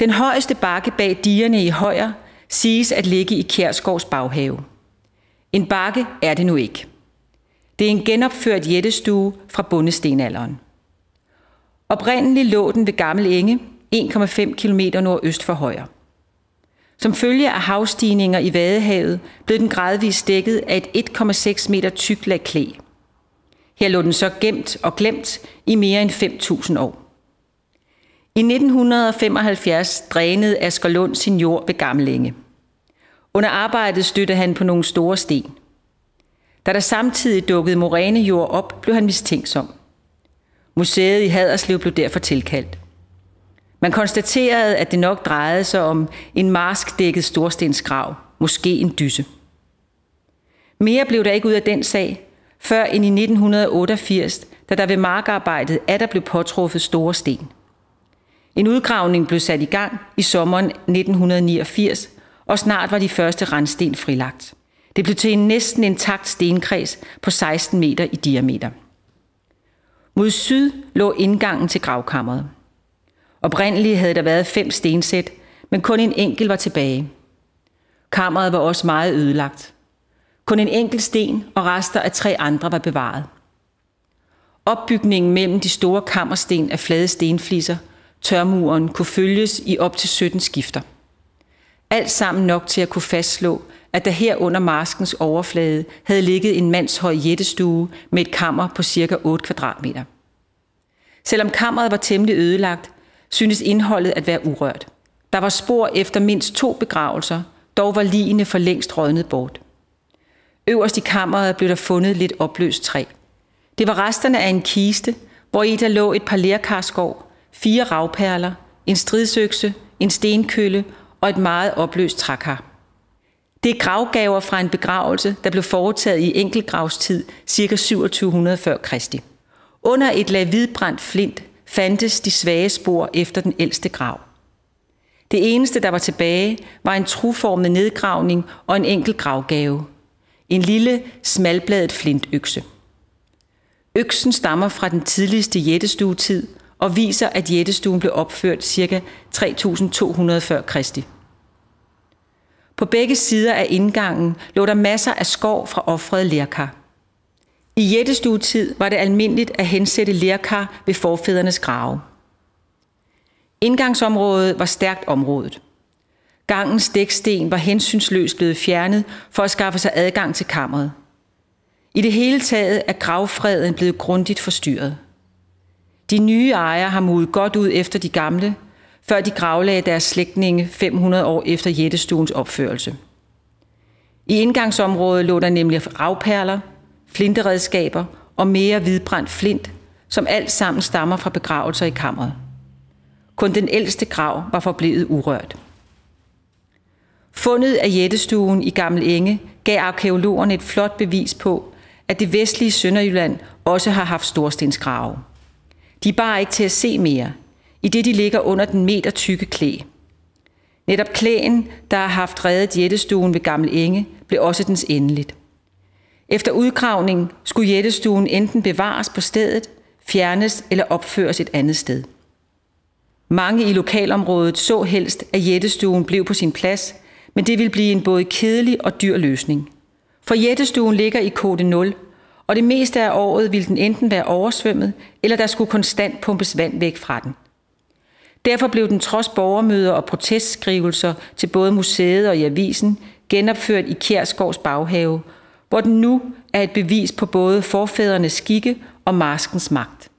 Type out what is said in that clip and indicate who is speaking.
Speaker 1: Den højeste bakke bag digerne i Højer siges at ligge i Kjærsgaards baghave. En bakke er det nu ikke. Det er en genopført jættestue fra bundestenalderen. Oprindeligt lå den ved Gammel Enge, 1,5 km nordøst for Højer. Som følge af havstigninger i Vadehavet blev den gradvist dækket af et 1,6 meter tykt lag klæ. Her lå den så gemt og glemt i mere end 5.000 år. I 1975 drænede Askerlund sin jord ved Gamlinge. Under arbejdet støtte han på nogle store sten. Da der samtidig dukkede morænejord op, blev han mistænksom. Museet i Haderslev blev derfor tilkaldt. Man konstaterede, at det nok drejede sig om en marskdækket storstensgrav, måske en dysse. Mere blev der ikke ud af den sag, før end i 1988, da der ved markarbejdet der blev påtruffet store sten. En udgravning blev sat i gang i sommeren 1989, og snart var de første randsten frilagt. Det blev til en næsten intakt stenkreds på 16 meter i diameter. Mod syd lå indgangen til gravkammeret. Oprindeligt havde der været fem stensæt, men kun en enkelt var tilbage. Kammeret var også meget ødelagt. Kun en enkelt sten og rester af tre andre var bevaret. Opbygningen mellem de store kammersten af flade stenfliser – tørmuren kunne følges i op til 17 skifter. Alt sammen nok til at kunne fastslå, at der her under maskens overflade havde ligget en mandshøj jættestue med et kammer på cirka 8 kvadratmeter. Selvom kammeret var temmelig ødelagt, synes indholdet at være urørt. Der var spor efter mindst to begravelser, dog var ligene for længst rødnet bort. Øverst i kammeret blev der fundet lidt opløst træ. Det var resterne af en kiste, hvor i der lå et par lærkarskov fire ravperler, en stridsøkse, en stenkølle og et meget opløst trækar. Det er gravgaver fra en begravelse, der blev foretaget i enkeltgravstid ca. 2700 før Kristi. Under et lag hvidbrændt flint fandtes de svage spor efter den ældste grav. Det eneste, der var tilbage, var en truformet nedgravning og en enkelt gravgave. En lille, smalbladet flintøkse. Øksen stammer fra den tidligste jættestuetid og viser, at jættestuen blev opført ca. 3200 før Kristi. På begge sider af indgangen lå der masser af skov fra offrede lerkar. I jættestuetid var det almindeligt at hensætte lerkar ved forfædrenes grave. Indgangsområdet var stærkt området. Gangens dæksten var hensynsløst blevet fjernet for at skaffe sig adgang til kammeret. I det hele taget er gravfreden blevet grundigt forstyrret. De nye ejere har modet godt ud efter de gamle, før de gravlagde deres slægtninge 500 år efter jættestuens opførelse. I indgangsområdet lå der nemlig ravperler, flinteredskaber og mere hvidbrændt flint, som alt sammen stammer fra begravelser i kammeret. Kun den ældste grav var forblevet urørt. Fundet af jættestuen i Gammel Enge gav arkeologerne et flot bevis på, at det vestlige Sønderjylland også har haft storstensgrave. De er bare ikke til at se mere, i det de ligger under den meter tykke klæ. Netop klæen, der har haft reddet jættestuen ved Gammel Enge, blev også dens endeligt. Efter udgravning skulle jættestuen enten bevares på stedet, fjernes eller opføres et andet sted. Mange i lokalområdet så helst, at jættestuen blev på sin plads, men det ville blive en både kedelig og dyr løsning. For jættestuen ligger i kode 0, og det meste af året ville den enten være oversvømmet, eller der skulle konstant pumpes vand væk fra den. Derfor blev den trods borgermøder og protestskrivelser til både museet og i avisen genopført i Kjærsgaards baghave, hvor den nu er et bevis på både forfædrenes skikke og maskens magt.